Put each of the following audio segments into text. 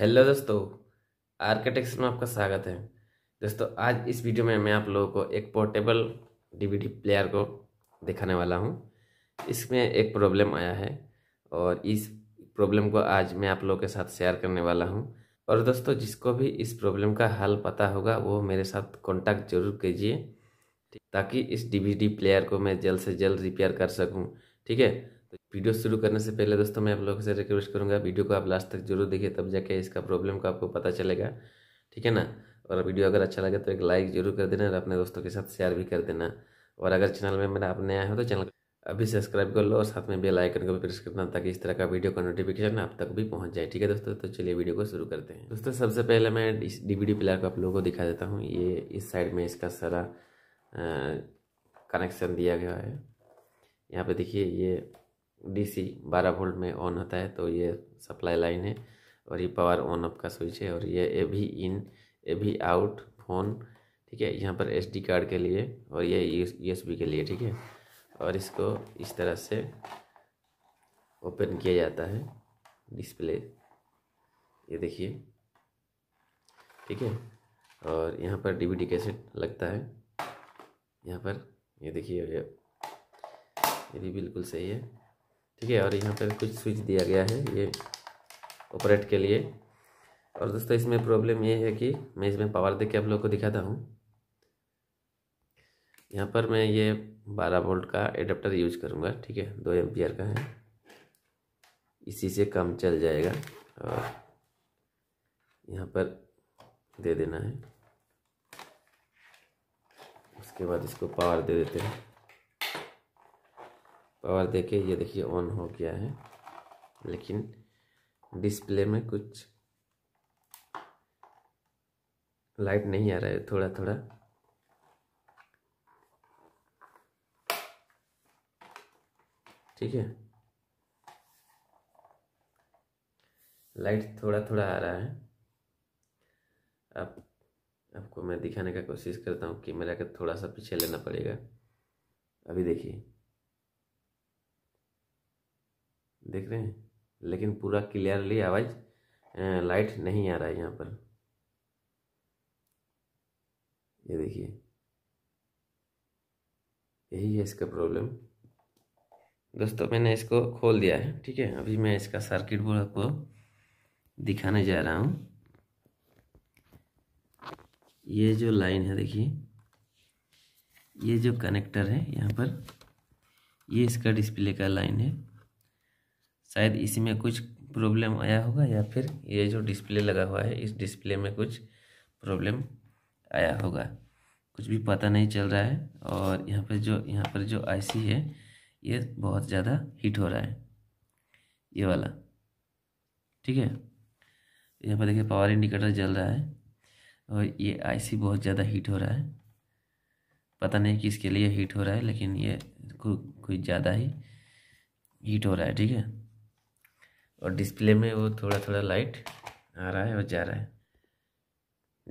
hello दोस्तों आर्किटेक्स में आपका स्वागत है दोस्तों आज इस वीडियो में मैं आप लोगों को एक पोर्टेबल डीवीडी प्लेयर को दिखाने वाला हूं इसमें एक प्रॉब्लम आया है और इस प्रॉब्लम को आज मैं आप लोगों के साथ शेयर करने वाला हूं और दोस्तों जिसको भी इस प्रॉब्लम का हल पता होगा वो मेरे साथ कॉन्टैक्ट जरूर कीजिए ताकि इस डीवीडी प्लेयर को मैं जल्द से जल्द रिपेयर कर सकूँ ठीक है वीडियो शुरू करने से पहले दोस्तों मैं आप लोगों से रिक्वेस्ट करूँगा वीडियो को आप लास्ट तक जरूर देखिए तब जाके इसका प्रॉब्लम का आपको पता चलेगा ठीक है ना और वीडियो अगर अच्छा लगे तो एक लाइक जरूर कर देना और अपने दोस्तों के साथ शेयर भी कर देना और अगर चैनल में मेरा आप आया हो तो चैनल अभी सब्सक्राइब कर लो और साथ में बेल आइकन को भी प्रेस करना ताकि इस तरह का वीडियो का नोटिफिकेशन आप तक भी पहुंच जाए ठीक है दोस्तों तो चलिए वीडियो को शुरू करते हैं दोस्तों सबसे पहले मैं इस डीवीडी प्लेयर को आप लोगों को दिखा देता हूँ ये इस साइड में इसका सारा कनेक्शन दिया गया है यहाँ पर देखिए ये डीसी 12 वोल्ट में ऑन होता है तो ये सप्लाई लाइन है और ये पावर ऑन अप का स्विच है और ये ए भी इन ए भी आउट फोन ठीक है यहाँ पर एसडी कार्ड के लिए और ये यूएसबी के लिए ठीक है और इसको इस तरह से ओपन किया जाता है डिस्प्ले ये देखिए ठीक है और यहाँ पर डीवीडी कैसेट लगता है यहाँ पर ये देखिए ये ये भी बिल्कुल सही है ठीक है और यहाँ पर कुछ स्विच दिया गया है ये ऑपरेट के लिए और दोस्तों इसमें प्रॉब्लम ये है कि मैं इसमें पावर दे के आप लोग को दिखाता हूँ यहाँ पर मैं ये 12 वोल्ट का एडाप्टर यूज करूँगा ठीक है दो एम का है इसी से कम चल जाएगा और यहाँ पर दे देना है उसके बाद इसको पावर दे देते हैं पावर के ये देखिए ऑन हो गया है लेकिन डिस्प्ले में कुछ लाइट नहीं आ रहा है थोड़ा थोड़ा ठीक है लाइट थोड़ा थोड़ा आ रहा है अब आपको मैं दिखाने का कोशिश करता हूँ कैमरा का थोड़ा सा पीछे लेना पड़ेगा अभी देखिए देख रहे हैं लेकिन पूरा क्लियरली आवाज़ लाइट नहीं आ रहा है यहाँ पर ये देखिए यही है इसका प्रॉब्लम दोस्तों मैंने इसको खोल दिया है ठीक है अभी मैं इसका सर्किट बोर्ड आपको दिखाने जा रहा हूँ ये जो लाइन है देखिए ये जो कनेक्टर है यहाँ पर ये इसका डिस्प्ले का लाइन है शायद इसी में कुछ प्रॉब्लम आया होगा या फिर ये जो डिस्प्ले लगा हुआ है इस डिस्प्ले में कुछ प्रॉब्लम आया होगा कुछ भी पता नहीं चल रहा है और यहाँ पर जो यहाँ पर जो आईसी है ये बहुत ज़्यादा हीट हो रहा है ये वाला ठीक है यहाँ पर देखिए पावर इंडिकेटर जल रहा है और ये आईसी बहुत ज़्यादा हीट हो रहा है पता नहीं कि इसके लिए हीट हो रहा है लेकिन ये कुछ ज़्यादा ही हीट हो रहा है ठीक है और डिस्प्ले में वो थोड़ा थोड़ा लाइट आ रहा है और जा रहा है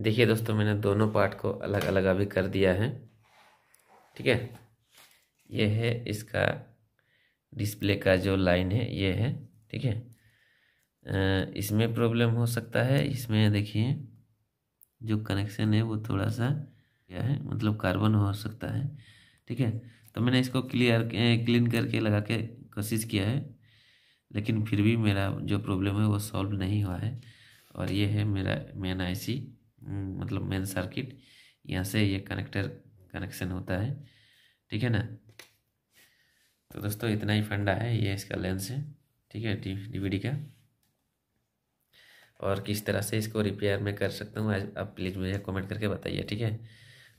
देखिए दोस्तों मैंने दोनों पार्ट को अलग अलग अभी कर दिया है ठीक है यह है इसका डिस्प्ले का जो लाइन है ये है ठीक है इसमें प्रॉब्लम हो सकता है इसमें देखिए जो कनेक्शन है वो थोड़ा सा क्या है मतलब कार्बन हो सकता है ठीक है तो मैंने इसको क्लियर क्लीन करके लगा के कोशिश किया है लेकिन फिर भी मेरा जो प्रॉब्लम है वो सॉल्व नहीं हुआ है और ये है मेरा मेन हम्म, आईसी मतलब मेन सर्किट यहाँ से ये कनेक्टर कनेक्शन होता है ठीक है ना तो दोस्तों इतना ही फंडा है ये इसका लेंस है ठीक है डीवीडी का और किस तरह से इसको रिपेयर मैं कर सकता हूँ आज आप प्लीज़ मुझे कमेंट करके बताइए ठीक है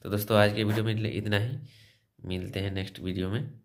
तो दोस्तों आज के वीडियो में इतना ही मिलते हैं नेक्स्ट वीडियो में